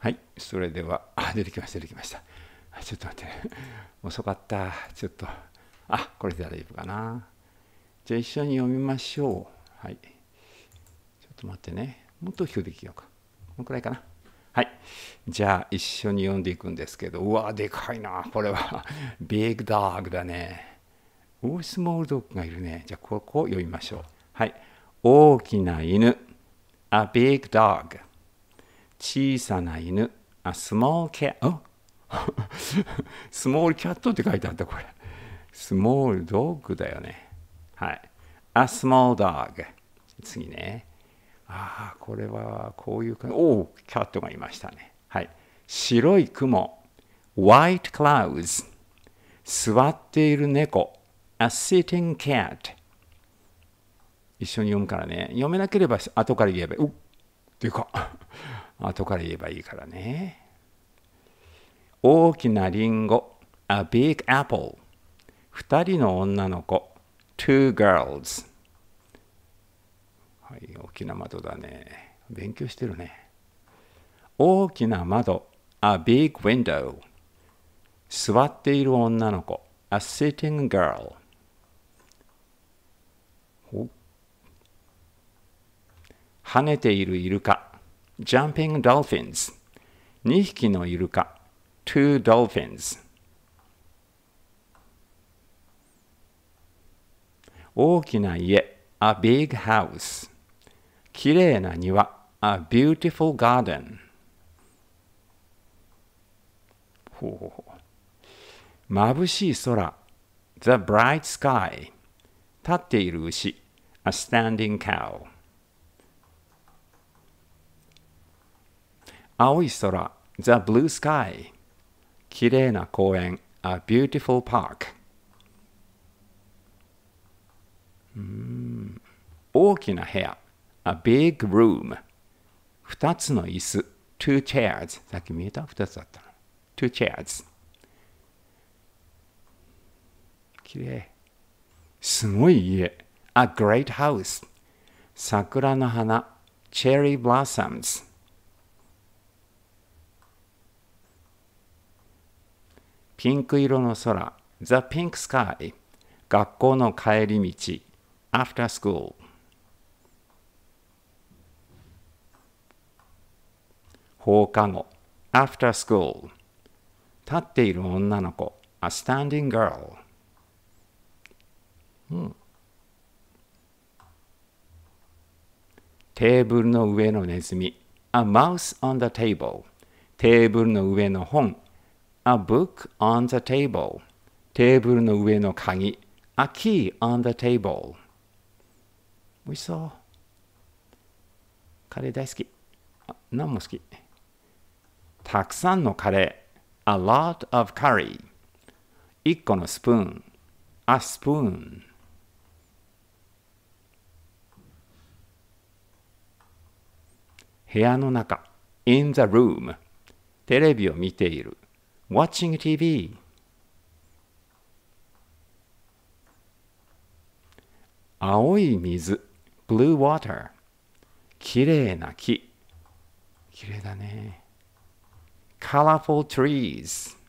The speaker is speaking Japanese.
はいそれではあ出てきました出てきましたちょっと待って、ね、遅かったちょっとあこれで大丈夫かなじゃあ一緒に読みましょうはいちょっと待ってねもっと低くできようかこのくらいかなはい。じゃあ、一緒に読んでいくんですけど、うわ、でかいな。これは、ビッグダーグだね。ースモールドッグがいるね。じゃあ、ここを読みましょう。はい。大きな犬。A big dog. 小さな犬、あ、スモールキャット、スモールキャットって書いてあった、これ。スモールドッグだよね。はい。あ、スモールドッグ。次ね。ああ、これはこういう感じ。おお、キャットがいましたね。はい。白い雲、white clouds。座っている猫、a sitting cat。一緒に読むからね。読めなければ後から言えば、うっていうか。後から言えばいいからね。大きなリンゴ、a big apple。二人の女の子、two girls。はい、大きな窓だね。勉強してるね。大きな窓、a big window。座っている女の子、a sitting girl。跳ねているイルカ、Jumping Dolphins 2匹のイルカ Two Dolphins 大きな家 A big house きれいな庭 A beautiful garden ほうほうほう眩しい空 The bright sky 立っている牛 A standing cow 青い空 The Blue Sky 綺麗な公園 A Beautiful Park うん大きな部屋 A Big Room 2つの椅子 Two Chairs さっき見えた2つだったの Two Chairs 綺麗すごい家 A Great House 桜の花 Cherry Blossoms ピンク色の空、The Pink Sky、学校の帰り道、After School。放課後、After School。立っている女の子、A Standing Girl。うん、テーブルの上のネズミ、A mouse on the table。テーブルの上の本、a book on the table テーブルの上の鍵 a key on the table おいしそうカレー大好き何も好きたくさんのカレー a lot of curry 1個のスプーン a spoon 部屋の中 in the room テレビを見ている watching TV. Aoi mizu, blue water. Kirei na ki. Kirei da ne. Colorful trees.